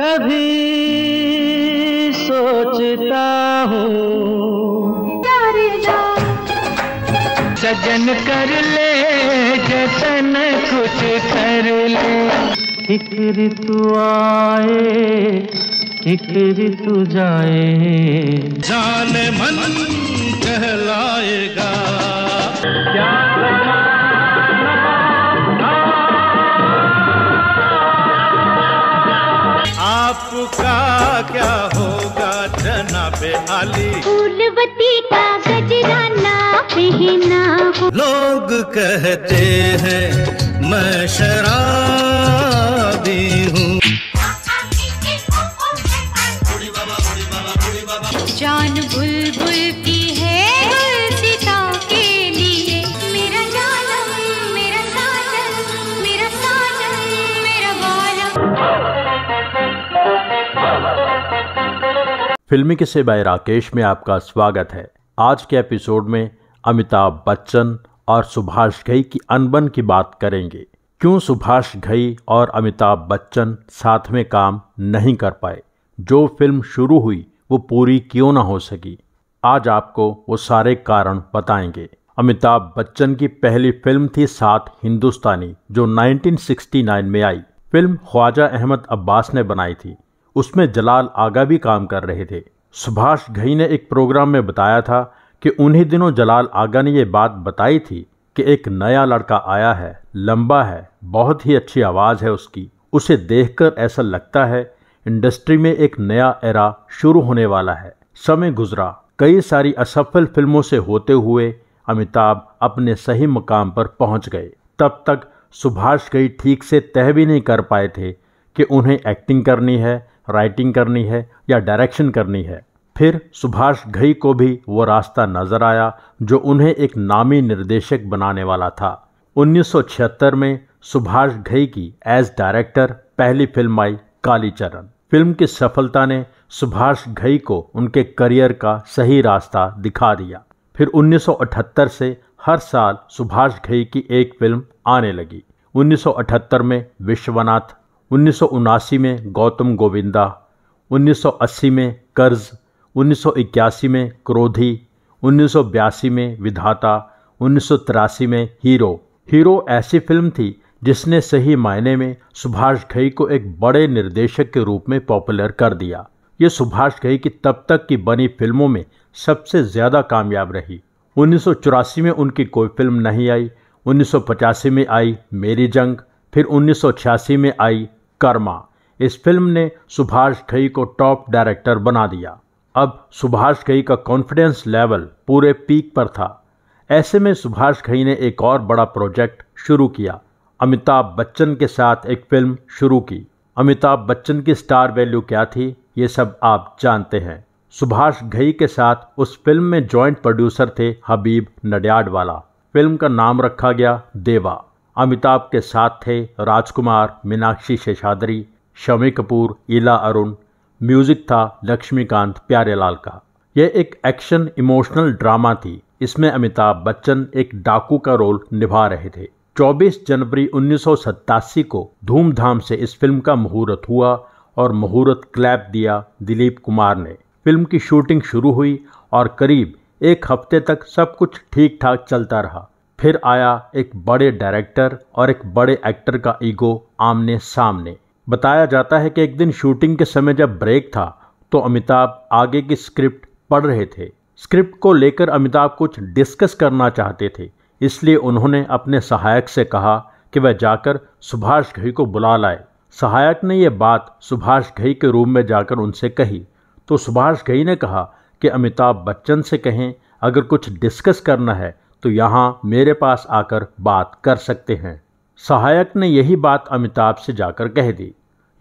कभी सोचता हूँ सजन कर ले जतन कुछ कर ले फिक्र तू आए फिक्र तू जाए जान मन कहलाएगा क्या होगा क्या होगा जनाबे आली फूलवती का गजरा ना पहना लोग कहते हैं मैं शराबी हूँ जान बुलबुल की फिल्मी किस्से बाय राकेश में आपका स्वागत है आज के एपिसोड में अमिताभ बच्चन और सुभाष घई की अनबन की बात करेंगे क्यों सुभाष घई और अमिताभ बच्चन साथ में काम नहीं कर पाए जो फिल्म शुरू हुई वो पूरी क्यों ना हो सकी आज आपको वो सारे कारण बताएंगे अमिताभ बच्चन की पहली फिल्म थी सात हिंदुस्तानी जो 1969 में आई फिल्म ख्वाजा अहमद अब्बास ने बनाई थी उसमें जलाल आगा भी काम कर रहे थे सुभाष घई ने एक प्रोग्राम में बताया था कि उन्हीं दिनों जलाल आगा ने यह बात बताई थी कि एक नया लड़का आया है लंबा है बहुत ही अच्छी आवाज़ है उसकी उसे देखकर ऐसा लगता है इंडस्ट्री में एक नया एरा शुरू होने वाला है समय गुजरा कई सारी असफल फिल्मों से होते हुए अमिताभ अपने सही मकाम पर पहुंच गए तब तक सुभाष कई ठीक से तय भी नहीं कर पाए थे कि उन्हें एक्टिंग करनी है राइटिंग करनी है या डायरेक्शन करनी है फिर सुभाष घई को भी वो रास्ता नजर आया जो उन्हें एक नामी निर्देशक बनाने वाला था 1976 में सुभाष घई की एज डायरेक्टर पहली फिल्म आई कालीचरण फिल्म की सफलता ने सुभाष घई को उनके करियर का सही रास्ता दिखा दिया फिर 1978 से हर साल सुभाष घई की एक फिल्म आने लगी 1978 में विश्वनाथ उन्नीस में गौतम गोविंदा 1980 में कर्ज 1981 में क्रोधी 1982 में विधाता उन्नीस में हीरो हीरो ऐसी फिल्म थी जिसने सही मायने में सुभाष घई को एक बड़े निर्देशक के रूप में पॉपुलर कर दिया ये सुभाष घई की तब तक की बनी फिल्मों में सबसे ज़्यादा कामयाब रही उन्नीस में उनकी कोई फिल्म नहीं आई उन्नीस में आई मेरी जंग फिर उन्नीस में आई कर्मा इस फिल्म ने सुभाष घई को टॉप डायरेक्टर बना दिया अब सुभाष घई का कॉन्फिडेंस लेवल पूरे पीक पर था ऐसे में सुभाष घई ने एक और बड़ा प्रोजेक्ट शुरू किया अमिताभ बच्चन के साथ एक फिल्म शुरू की अमिताभ बच्चन की स्टार वैल्यू क्या थी ये सब आप जानते हैं सुभाष घई के साथ उस फिल्म में जॉइंट प्रोड्यूसर थे हबीब नड्याडवाला फिल्म का नाम रखा गया देवा अमिताभ के साथ थे राजकुमार मीनाक्षी शेषाद्री शमी कपूर ईला अरुण म्यूजिक था लक्ष्मीकांत प्यारेलाल का यह एक एक्शन इमोशनल ड्रामा थी इसमें अमिताभ बच्चन एक डाकू का रोल निभा रहे थे 24 जनवरी उन्नीस को धूमधाम से इस फिल्म का मुहूर्त हुआ और मुहूर्त क्लैप दिया दिलीप कुमार ने फिल्म की शूटिंग शुरू हुई और करीब एक हफ्ते तक सब कुछ ठीक ठाक चलता रहा फिर आया एक बड़े डायरेक्टर और एक बड़े एक्टर का ईगो आमने सामने बताया जाता है कि एक दिन शूटिंग के समय जब ब्रेक था तो अमिताभ आगे की स्क्रिप्ट पढ़ रहे थे स्क्रिप्ट को लेकर अमिताभ कुछ डिस्कस करना चाहते थे इसलिए उन्होंने अपने सहायक से कहा कि वह जाकर सुभाष घई को बुला लाए सहायक ने यह बात सुभाष घई के रूम में जाकर उनसे कही तो सुभाष घई ने कहा कि अमिताभ बच्चन से कहें अगर कुछ डिस्कस करना है तो यहाँ मेरे पास आकर बात कर सकते हैं सहायक ने यही बात अमिताभ से जाकर कह दी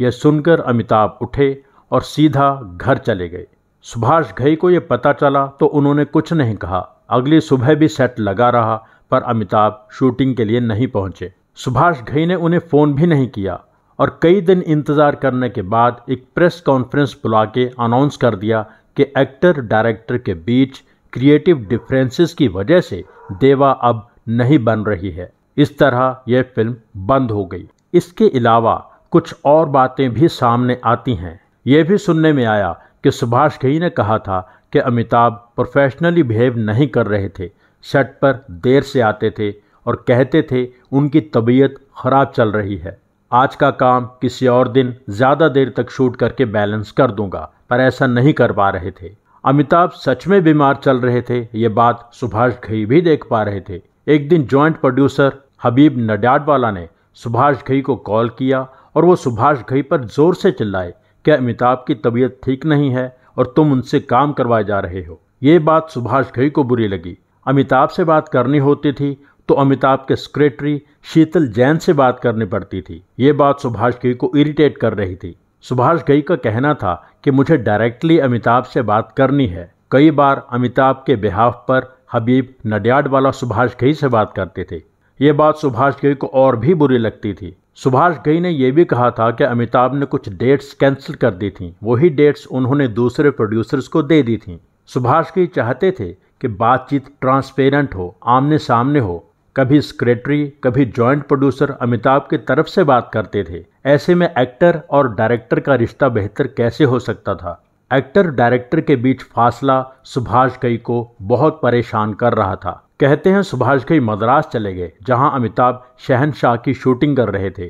यह सुनकर अमिताभ उठे और सीधा घर चले गए सुभाष घई को यह पता चला तो उन्होंने कुछ नहीं कहा अगली सुबह भी सेट लगा रहा पर अमिताभ शूटिंग के लिए नहीं पहुंचे सुभाष घई ने उन्हें फ़ोन भी नहीं किया और कई दिन इंतज़ार करने के बाद एक प्रेस कॉन्फ्रेंस बुला के अनाउंस कर दिया कि एक्टर डायरेक्टर के बीच क्रिएटिव डिफरेंसेस की वजह से देवा अब नहीं बन रही है इस तरह यह फिल्म बंद हो गई इसके अलावा कुछ और बातें भी सामने आती हैं यह भी सुनने में आया कि सुभाष घई ने कहा था कि अमिताभ प्रोफेशनली बिहेव नहीं कर रहे थे सेट पर देर से आते थे और कहते थे उनकी तबीयत खराब चल रही है आज का काम किसी और दिन ज़्यादा देर तक शूट करके बैलेंस कर दूंगा पर ऐसा नहीं कर पा रहे थे अमिताभ सच में बीमार चल रहे थे ये बात सुभाष घई भी देख पा रहे थे एक दिन जॉइंट प्रोड्यूसर हबीब नड्याडवाला ने सुभाष घई को कॉल किया और वो सुभाष घई पर जोर से चिल्लाए क्या अमिताभ की तबीयत ठीक नहीं है और तुम उनसे काम करवाए जा रहे हो ये बात सुभाष घई को बुरी लगी अमिताभ से बात करनी होती थी तो अमिताभ के सेक्रेटरी शीतल जैन से बात करनी पड़ती थी ये बात सुभाष घई को इरिटेट कर रही थी सुभाष गई का कहना था कि मुझे डायरेक्टली अमिताभ से बात करनी है कई बार अमिताभ के बिहाफ पर हबीब नडियाड वाला सुभाष घई से बात करते थे ये बात सुभाष गई को और भी बुरी लगती थी सुभाष घई ने यह भी कहा था कि अमिताभ ने कुछ डेट्स कैंसिल कर दी थी वही डेट्स उन्होंने दूसरे प्रोड्यूसर्स को दे दी थी सुभाष घई चाहते थे कि बातचीत ट्रांसपेरेंट हो आमने सामने हो कभी सेक्रेटरी कभी जॉइंट प्रोड्यूसर अमिताभ की तरफ से बात करते थे ऐसे में एक्टर और डायरेक्टर का रिश्ता बेहतर कैसे हो सकता था एक्टर डायरेक्टर के बीच फासला सुभाष गई को बहुत परेशान कर रहा था कहते हैं सुभाष गई मद्रास चले गए जहां अमिताभ शहनशाह की शूटिंग कर रहे थे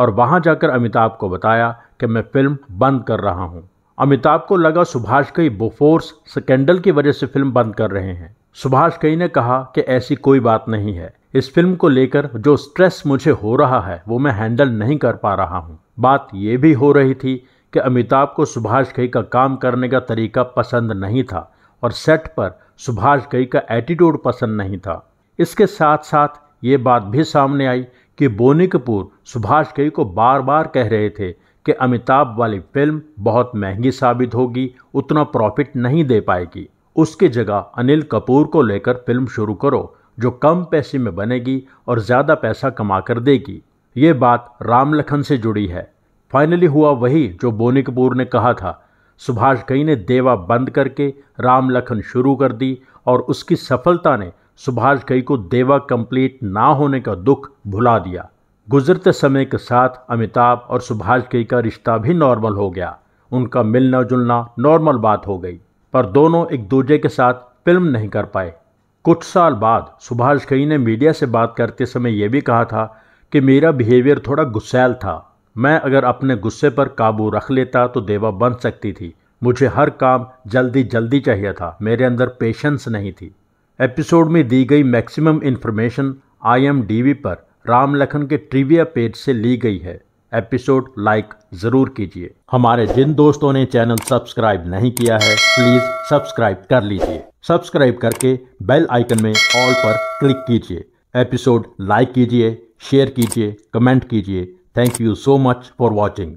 और वहां जाकर अमिताभ को बताया कि मैं फिल्म बंद कर रहा हूं अमिताभ को लगा सुभाष गई बोफोर्स स्कैंडल की वजह से फिल्म बंद कर रहे हैं सुभाष कई ने कहा कि ऐसी कोई बात नहीं है इस फिल्म को लेकर जो स्ट्रेस मुझे हो रहा है वो मैं हैंडल नहीं कर पा रहा हूँ बात ये भी हो रही थी कि अमिताभ को सुभाष घई का काम करने का तरीका पसंद नहीं था और सेट पर सुभाष घई का एटीट्यूड पसंद नहीं था इसके साथ साथ ये बात भी सामने आई कि बोनी कपूर सुभाष घई को बार बार कह रहे थे कि अमिताभ वाली फिल्म बहुत महंगी साबित होगी उतना प्रॉफिट नहीं दे पाएगी उसकी जगह अनिल कपूर को लेकर फिल्म शुरू करो जो कम पैसे में बनेगी और ज़्यादा पैसा कमा कर देगी ये बात राम लखन से जुड़ी है फाइनली हुआ वही जो बोनी कपूर ने कहा था सुभाष घई ने देवा बंद करके राम लखन शुरू कर दी और उसकी सफलता ने सुभाष घई को देवा कंप्लीट ना होने का दुख भुला दिया गुजरते समय के साथ अमिताभ और सुभाष घई का रिश्ता भी नॉर्मल हो गया उनका मिलना जुलना नॉर्मल बात हो गई पर दोनों एक दूजे के साथ फिल्म नहीं कर पाए कुछ साल बाद सुभाष कई ने मीडिया से बात करते समय यह भी कहा था कि मेरा बिहेवियर थोड़ा गुस्सैल था मैं अगर अपने गुस्से पर काबू रख लेता तो देवा बन सकती थी मुझे हर काम जल्दी जल्दी चाहिए था मेरे अंदर पेशेंस नहीं थी एपिसोड में दी गई मैक्सिमम इन्फॉर्मेशन आईएमडीबी पर राम लखन के ट्रिविया पेज से ली गई है एपिसोड लाइक ज़रूर कीजिए हमारे जिन दोस्तों ने चैनल सब्सक्राइब नहीं किया है प्लीज़ सब्सक्राइब कर लीजिए सब्सक्राइब करके बेल आइकन में ऑल पर क्लिक कीजिए एपिसोड लाइक कीजिए शेयर कीजिए कमेंट कीजिए thank you so much for watching